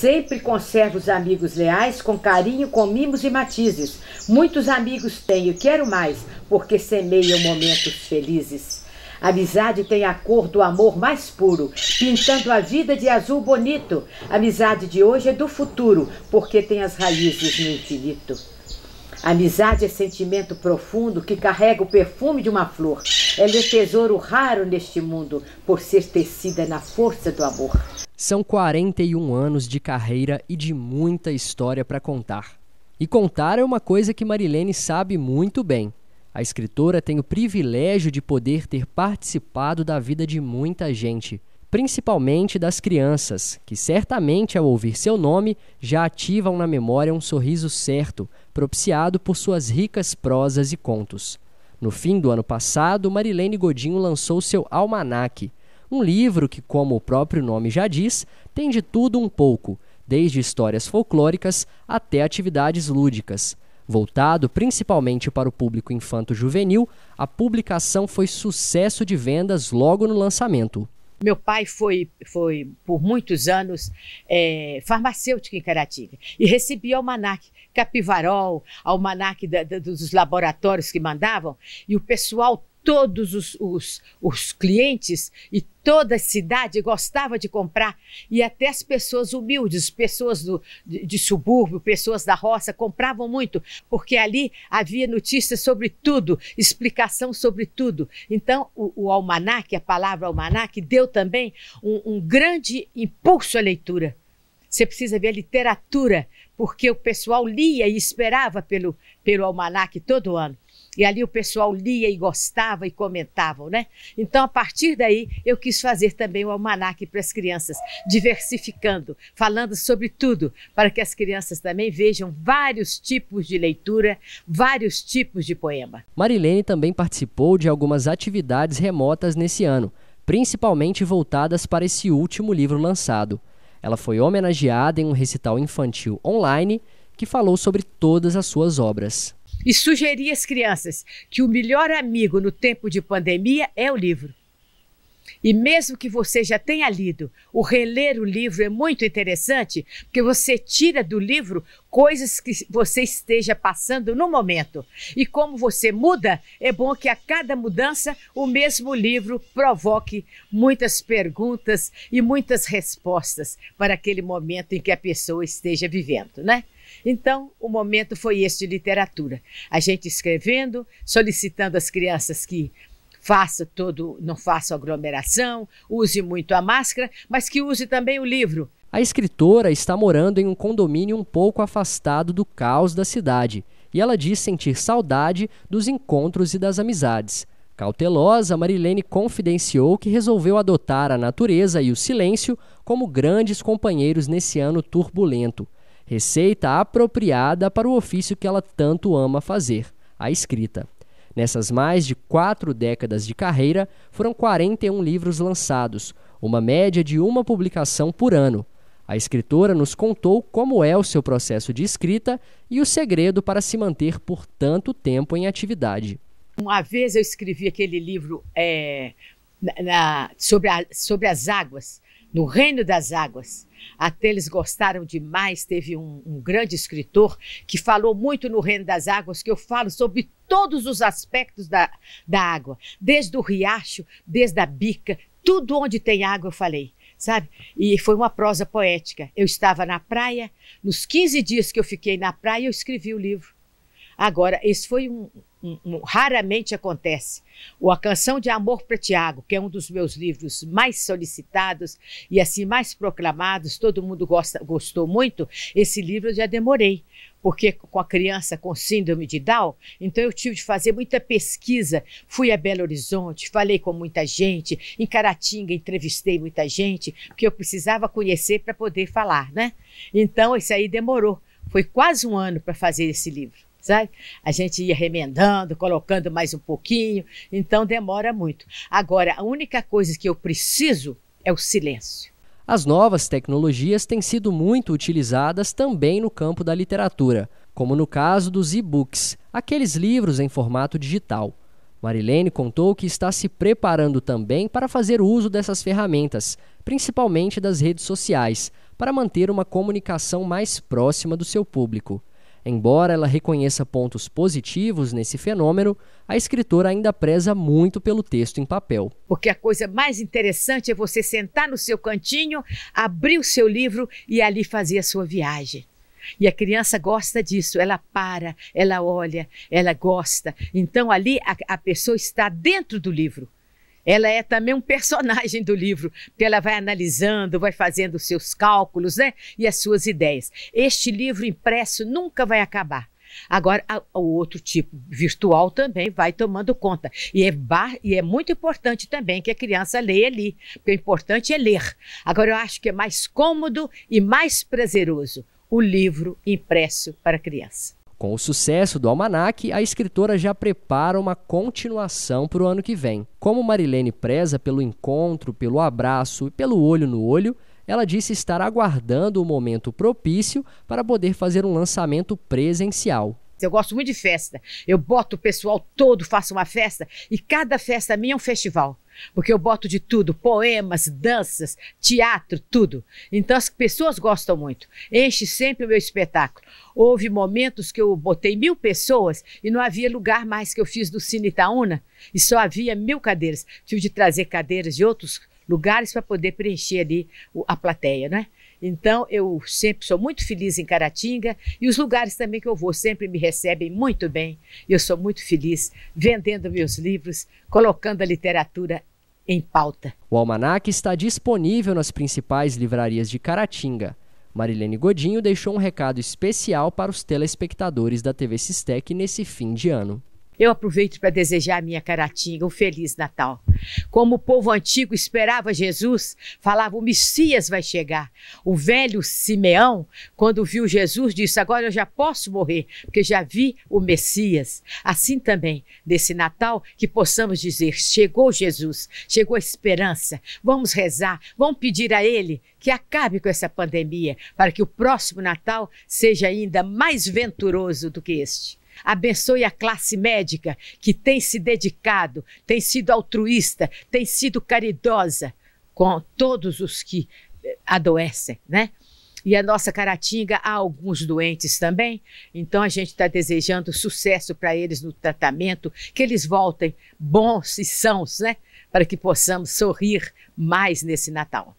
Sempre conservo os amigos leais com carinho, com mimos e matizes. Muitos amigos tenho, quero mais, porque semeiam momentos felizes. amizade tem a cor do amor mais puro, pintando a vida de azul bonito. A amizade de hoje é do futuro, porque tem as raízes no infinito. Amizade é sentimento profundo que carrega o perfume de uma flor. Ela é tesouro raro neste mundo por ser tecida na força do amor. São 41 anos de carreira e de muita história para contar. E contar é uma coisa que Marilene sabe muito bem. A escritora tem o privilégio de poder ter participado da vida de muita gente, principalmente das crianças, que certamente ao ouvir seu nome já ativam na memória um sorriso certo, propiciado por suas ricas prosas e contos. No fim do ano passado, Marilene Godinho lançou seu Almanaque, um livro que, como o próprio nome já diz, tem de tudo um pouco, desde histórias folclóricas até atividades lúdicas. Voltado principalmente para o público infanto-juvenil, a publicação foi sucesso de vendas logo no lançamento. Meu pai foi, foi por muitos anos, é, farmacêutico em Caratinga e recebia almanac Capivarol, almanac da, da, dos laboratórios que mandavam, e o pessoal todos os, os, os, clientes e toda a cidade gostava de comprar. E até as pessoas humildes, pessoas do, de, de, subúrbio, pessoas da roça, compravam muito, porque ali havia notícias sobre tudo, explicação sobre tudo. Então, o, o almanac, a palavra almanac, deu também um, um grande impulso à leitura. Você precisa ver a literatura, porque o pessoal lia e esperava pelo, pelo almanac todo ano. E ali o pessoal lia e gostava e comentavam, né? Então, a partir daí, eu quis fazer também o almanaque para as crianças, diversificando, falando sobre tudo, para que as crianças também vejam vários tipos de leitura, vários tipos de poema. Marilene também participou de algumas atividades remotas nesse ano, principalmente voltadas para esse último livro lançado. Ela foi homenageada em um recital infantil online que falou sobre todas as suas obras e sugerir às crianças que o melhor amigo no tempo de pandemia é o livro. E mesmo que você já tenha lido, o reler o livro é muito interessante, porque você tira do livro coisas que você esteja passando no momento. E como você muda, é bom que a cada mudança o mesmo livro provoque muitas perguntas e muitas respostas para aquele momento em que a pessoa esteja vivendo, né? Então, o momento foi este de literatura. A gente escrevendo, solicitando às crianças que faça todo, não faça aglomeração, use muito a máscara, mas que use também o livro. A escritora está morando em um condomínio um pouco afastado do caos da cidade e ela diz sentir saudade dos encontros e das amizades. Cautelosa, Marilene confidenciou que resolveu adotar a natureza e o silêncio como grandes companheiros nesse ano turbulento receita apropriada para o ofício que ela tanto ama fazer, a escrita. Nessas mais de quatro décadas de carreira, foram 41 livros lançados, uma média de uma publicação por ano. A escritora nos contou como é o seu processo de escrita e o segredo para se manter por tanto tempo em atividade. Uma vez eu escrevi aquele livro é, na, sobre, a, sobre as águas, no Reino das Águas. Até eles gostaram demais. Teve um, um, grande escritor que falou muito no Reino das Águas, que eu falo sobre todos os aspectos da, da água, desde o riacho, desde a bica, tudo onde tem água eu falei, sabe? E foi uma prosa poética. Eu estava na praia, nos 15 dias que eu fiquei na praia, eu escrevi o livro. Agora, esse foi um, raramente acontece. a Canção de Amor para Tiago, que é um dos meus livros mais solicitados e assim mais proclamados, todo mundo gosta, gostou muito. Esse livro eu já demorei, porque com a criança com síndrome de Down, então eu tive de fazer muita pesquisa. Fui a Belo Horizonte, falei com muita gente, em Caratinga entrevistei muita gente, porque eu precisava conhecer para poder falar, né? Então isso aí demorou. Foi quase um ano para fazer esse livro sabe? A gente ia remendando, colocando mais um pouquinho, então demora muito. Agora, a única coisa que eu preciso é o silêncio. As novas tecnologias têm sido muito utilizadas também no campo da literatura, como no caso dos e-books, aqueles livros em formato digital. Marilene contou que está se preparando também para fazer uso dessas ferramentas, principalmente das redes sociais, para manter uma comunicação mais próxima do seu público. Embora ela reconheça pontos positivos nesse fenômeno, a escritora ainda preza muito pelo texto em papel. Porque a coisa mais interessante é você sentar no seu cantinho, abrir o seu livro e ali fazer a sua viagem. E a criança gosta disso, ela para, ela olha, ela gosta. Então ali a, a pessoa está dentro do livro ela é também um personagem do livro, porque ela vai analisando, vai fazendo os seus cálculos, né? E as suas ideias. Este livro impresso nunca vai acabar. Agora, o outro tipo virtual também vai tomando conta. E é, bar, e é muito importante também que a criança leia ali, porque o importante é ler. Agora, eu acho que é mais cômodo e mais prazeroso o livro impresso para criança. Com o sucesso do almanaque, a escritora já prepara uma continuação para o ano que vem. Como Marilene preza pelo encontro, pelo abraço e pelo olho no olho, ela disse estar aguardando o momento propício para poder fazer um lançamento presencial. Eu gosto muito de festa. Eu boto o pessoal todo, faço uma festa e cada festa minha é um festival. Porque eu boto de tudo: poemas, danças, teatro, tudo. Então as pessoas gostam muito. Enche sempre o meu espetáculo. Houve momentos que eu botei mil pessoas e não havia lugar mais que eu fiz do Cine Itaúna e só havia mil cadeiras. Tive de trazer cadeiras de outros lugares para poder preencher ali a plateia, né? Então, eu sempre sou muito feliz em Caratinga e os lugares também que eu vou sempre me recebem muito bem. Eu sou muito feliz vendendo meus livros, colocando a literatura em pauta. O almanaque está disponível nas principais livrarias de Caratinga. Marilene Godinho deixou um recado especial para os telespectadores da TV Sistec nesse fim de ano. Eu aproveito para desejar à minha Caratinga um feliz Natal. Como o povo antigo esperava Jesus, falava: o Messias vai chegar. O velho Simeão, quando viu Jesus, disse: Agora eu já posso morrer, porque já vi o Messias. Assim também, nesse Natal, que possamos dizer: Chegou Jesus, chegou a esperança. Vamos rezar, vamos pedir a Ele que acabe com essa pandemia, para que o próximo Natal seja ainda mais venturoso do que este. Abençoe a classe médica que tem se dedicado, tem sido altruísta, tem sido caridosa com todos os que eh, adoecem, né? E a nossa Caratinga há alguns doentes também, então a gente está desejando sucesso para eles no tratamento, que eles voltem bons e sãos, né? Para que possamos sorrir mais nesse Natal.